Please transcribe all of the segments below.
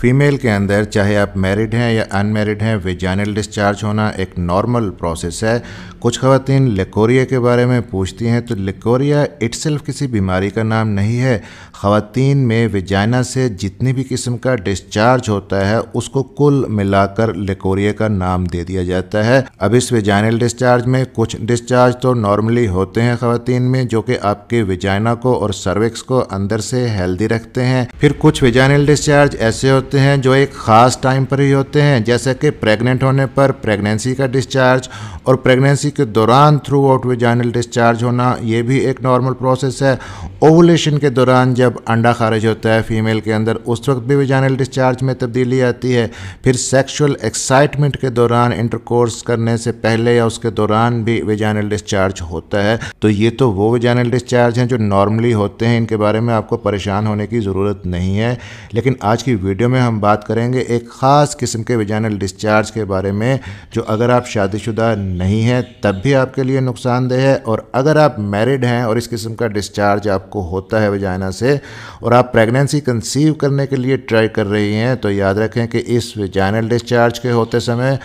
female के अंदर चाहे आप मैरिड हैं या अनमेरिड हैं वेजाइनल डिस्चार्ज होना एक नॉर्मल प्रोसेस है कुछ खवतिन लेकोरिया के बारे में पूछती हैं तो लेकोरिया इट्सल्फ किसी बीमारी का नाम नहीं है ख़वातीन में वेजाइना से जितनी भी किस्म का डिस्चार्ज होता है उसको कुल मिलाकर लेकोरिया का नाम दे दिया जाता है अब इस वेजाइनल डिस्चार्ज में कुछ डिस्चार्ज तो नॉर्मली होते हैं ख़वातीन में जो कि आपके वेजाइना को और सर्विक्स को अंदर से हेल्दी रखते हैं फिर कुछ वेजाइनल डिस्चार्ज ऐसे होते हैं जो एक ख़ास टाइम पर ही होते हैं जैसे कि प्रेग्नेंट होने पर प्रेगनेंसी का डिस्चार्ज और प्रेगनेंसी के दौरान थ्रू आउट विजाइनल डिस्चार्ज होना ये भी एक नॉर्मल प्रोसेस है ओवुलेशन के दौरान जब अंडा खारिज होता है फीमेल के अंदर उस वक्त भी विजाइनल डिस्चार्ज में तब्दीली आती है फिर सेक्शुअल एक्साइटमेंट के दौरान इंटरकोर्स करने से पहले या उसके दौरान भी विजाइनल डिस्चार्ज होता है तो ये तो वो विजाइनल डिस्चार्ज हैं जो नॉर्मली होते हैं इनके बारे में आपको परेशान होने की ज़रूरत नहीं है लेकिन आज की वीडियो में में हम बात करेंगे एक ख़ास किस्म के विजानल डिस्चार्ज के बारे में जो अगर आप शादीशुदा नहीं हैं तब भी आपके लिए नुकसानदेह है और अगर आप मैरिड हैं और इस किस्म का डिस्चार्ज आपको होता है विजाइना से और आप प्रेगनेंसी कंसीव करने के लिए ट्राई कर रही हैं तो याद रखें कि इस विजाइनल डिस्चार्ज के होते समय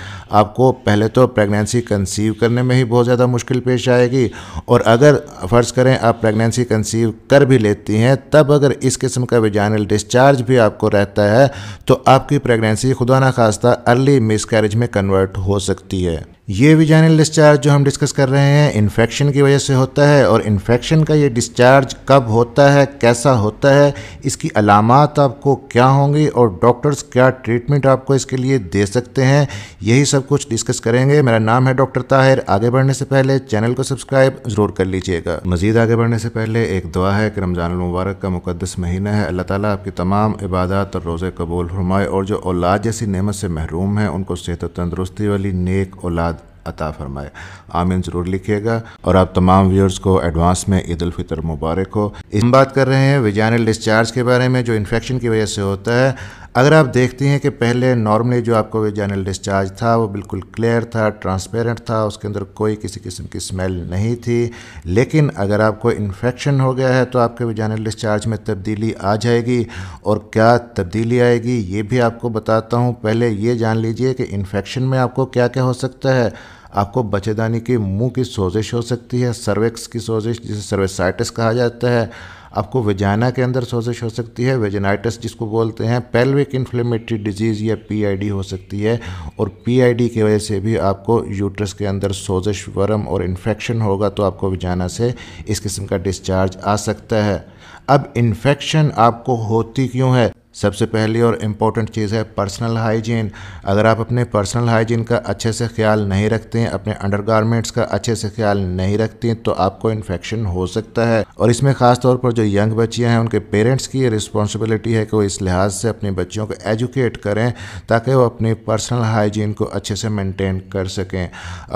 आपको पहले तो प्रेगनेंसी कंसीव करने में ही बहुत ज़्यादा मुश्किल पेश आएगी और अगर फ़र्ज़ करें आप प्रेगनेंसी कंसीव कर भी लेती हैं तब अगर इस किस्म का विजाइनल डिस्चार्ज भी आपको रहता है तो आपकी प्रेगनेंसी खुदा न खास्ता अर्ली मिसकैरेज में कन्वर्ट हो सकती है ये विजाइनल डिस्चार्ज जो हम डिस्कस कर रहे हैं इन्फेक्शन की वजह से होता है और इन्फेक्शन का ये डिस्चार्ज कब होता है कैसा होता है इसकी अलामत आपको क्या होंगी और डॉक्टर्स क्या ट्रीटमेंट आपको इसके लिए दे सकते हैं यही सब कुछ डिस्कस करेंगे मेरा नाम है डॉक्टर ताहिर आगे बढ़ने से पहले चैनल को सब्सक्राइब ज़रूर कर लीजिएगा मजीद आगे बढ़ने से पहले एक दुआ है कि रमज़ान मुबारक का मुकदस महीना है अल्लाह ताली आपकी तमाम इबादत और रोज़े कबूल हरमाए और जो औलाद जैसी नमत से महरूम है उनको सेहत व तंदरुस्ती वाली नेक औलाद अता फरमाए आमीन ज़रूर लिखिएगा और आप तमाम व्यूअर्स को एडवांस में ईद फितर मुबारक हो हम बात कर रहे हैं विजानल डिस्चार्ज के बारे में जो इन्फेक्शन की वजह से होता है अगर आप देखते हैं कि पहले नॉर्मली जो आपको वेजाइनल डिस्चार्ज था वो बिल्कुल क्लियर था ट्रांसपेरेंट था उसके अंदर कोई किसी किस्म की स्मेल नहीं थी लेकिन अगर आपको इन्फेक्शन हो गया है तो आपके वेजाइनल डिस्चार्ज में तब्दीली आ जाएगी और क्या तब्दीली आएगी ये भी आपको बताता हूँ पहले ये जान लीजिए कि इन्फेक्शन में आपको क्या क्या हो सकता है आपको बचेदानी के मुंह की सोजिश हो सकती है सर्वेक्स की सोजिश जिसे सर्वेसाइटिस कहा जाता है आपको वेजाना के अंदर सोजिश हो सकती है वेजनाइटिस जिसको बोलते हैं पेल्विक इन्फ्लेमेटरी डिजीज़ या पीआईडी हो सकती है और पीआईडी की वजह से भी आपको यूट्रस के अंदर सोजिश वर्म और इन्फेक्शन होगा तो आपको वेजाना से इस किस्म का डिस्चार्ज आ सकता है अब इन्फेक्शन आपको होती क्यों है सबसे पहली और इम्पॉर्टेंट चीज़ है पर्सनल हाइजीन अगर आप अपने पर्सनल हाइजीन का अच्छे से ख्याल नहीं रखते हैं अपने अंडरगारमेंट्स का अच्छे से ख्याल नहीं रखते हैं तो आपको इन्फेक्शन हो सकता है और इसमें ख़ासतौर पर जो यंग बच्चियाँ हैं उनके पेरेंट्स की रिस्पॉन्सिबिलिटी है कि वो इस लिहाज से अपने बच्चियों को एजुकेट करें ताकि वो अपने पर्सनल हाइजीन को अच्छे से मेनटेन कर सकें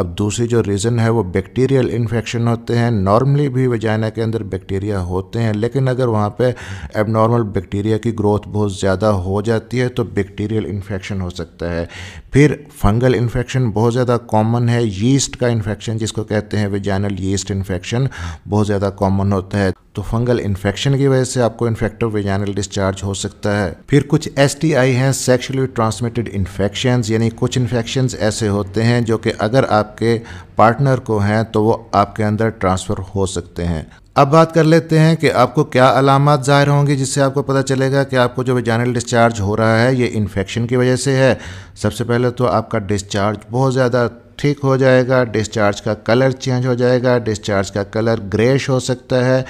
अब दूसरी जो रीज़न है वो बैक्टीरियल इन्फेक्शन होते हैं नॉर्मली भी वजाइना के अंदर बैक्टीरिया होते हैं लेकिन अगर वहाँ पर एबनॉर्मल बैक्टीरिया की ग्रोथ बहुत बहुत ज़्यादा हो जाती है तो बैक्टीरियल इन्फेक्शन हो सकता है फिर फंगल इन्फेक्शन बहुत ज़्यादा कॉमन है यीस्ट का इन्फेक्शन जिसको कहते हैं वेजाइनल यीस्ट इन्फेक्शन बहुत ज़्यादा कॉमन होता है तो फंगल इन्फेक्शन की वजह से आपको इन्फेक्टिव वेजाइनल डिस्चार्ज हो सकता है फिर कुछ एस टी आई हैं सेक्शुअली ट्रांसमिटेड इन्फेक्शन यानी कुछ इन्फेक्शन ऐसे होते हैं जो कि अगर आपके पार्टनर को हैं तो वो आपके अंदर ट्रांसफ़र हो सकते हैं अब बात कर लेते हैं कि आपको क्या अलामत ज़ाहिर होंगी जिससे आपको पता चलेगा कि आपको जो वेजानल डिस्चार्ज हो रहा है ये इन्फेक्शन की वजह से है सबसे पहले तो आपका डिस्चार्ज बहुत ज़्यादा ठीक हो जाएगा डिस्चार्ज का कलर चेंज हो जाएगा डिस्चार्ज का कलर ग्रेश हो सकता है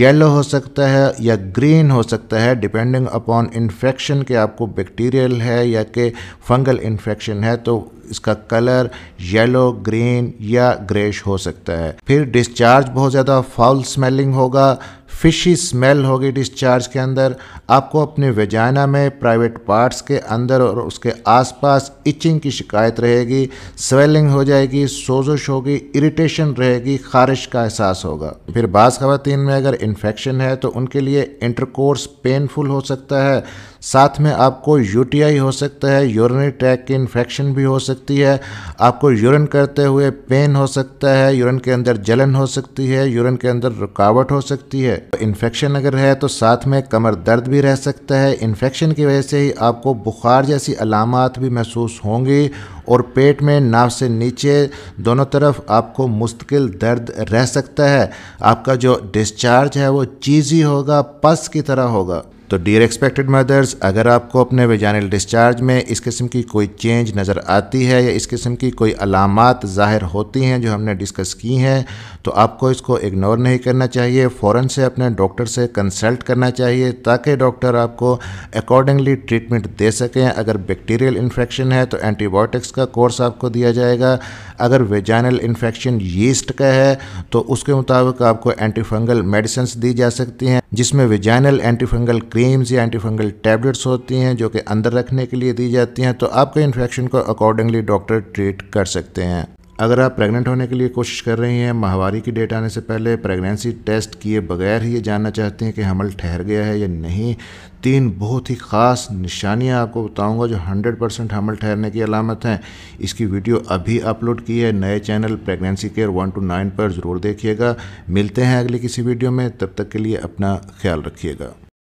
येलो हो सकता है या ग्रीन हो सकता है डिपेंडिंग अपॉन इन्फेक्शन के आपको बैक्टीरियल है या कि फंगल इन्फेक्शन है तो इसका कलर येलो ग्रीन या ग्रेश हो सकता है फिर डिस्चार्ज बहुत ज़्यादा फाउल स्मेलिंग होगा फिशी स्मेल होगी डिस्चार्ज के अंदर आपको अपने वेजाना में प्राइवेट पार्ट्स के अंदर और उसके आसपास इचिंग की शिकायत रहेगी स्वेलिंग हो जाएगी सोजश होगी इरिटेशन रहेगी खारिश का एहसास होगा फिर बाज़ खातन में अगर इन्फेक्शन है तो उनके लिए इंटरकोर्स पेनफुल हो सकता है साथ में आपको यूटीआई हो सकता है यूरिनरी ट्रैक की इन्फेक्शन भी हो सकती है आपको यूरिन करते हुए पेन हो सकता है यूरिन के अंदर जलन हो सकती है यूरिन के अंदर रुकावट हो सकती है इन्फेक्शन अगर है तो साथ में कमर दर्द भी रह सकता है इन्फेक्शन की वजह से ही आपको बुखार जैसी अलामत भी महसूस होंगी और पेट में नाव से नीचे दोनों तरफ आपको मुस्तकिल दर्द रह सकता है आपका जो डिस्चार्ज है वो चीज़ी होगा पस की तरह होगा तो डियर एक्सपेक्टेड मदर्स अगर आपको अपने वेजानल डिस्चार्ज में इस किस्म की कोई चेंज नज़र आती है या इस किस्म की कोई अलामत ज़ाहिर होती हैं जो हमने डिस्कस की हैं तो आपको इसको इग्नोर नहीं करना चाहिए फ़ौर से अपने डॉक्टर से कंसल्ट करना चाहिए ताकि डॉक्टर आपको अकॉर्डिंगली ट्रीटमेंट दे सकें अगर बैक्टीरियल इन्फेक्शन है तो एंटीबायोटिक्स का कोर्स आपको दिया जाएगा अगर वेजानल इन्फेक्शन यीस्ट का है तो उसके मुताबिक आपको एंटीफंगल मेडिसन्स दी जा सकती हैं जिसमें वेजानल एंटीफंगल क्रीम क्रीम्स या एंटीफंगल टैबलेट्स होती हैं जो कि अंदर रखने के लिए दी जाती हैं तो आपके इन्फेक्शन को अकॉर्डिंगली डॉक्टर ट्रीट कर सकते हैं अगर आप प्रेग्नेंट होने के लिए कोशिश कर रही हैं माहवारी की डेट आने से पहले प्रेगनेंसी टेस्ट किए बगैर ही ये जानना चाहते हैं कि हमल ठहर गया है या नहीं तीन बहुत ही ख़ास निशानियाँ आपको बताऊंगा जो 100 परसेंट हमल ठहरने की अलामत हैं इसकी वीडियो अभी अपलोड की है नए channel pregnancy care one two nine पर ज़रूर देखिएगा मिलते हैं अगली किसी वीडियो में तब तक के लिए अपना ख्याल रखिएगा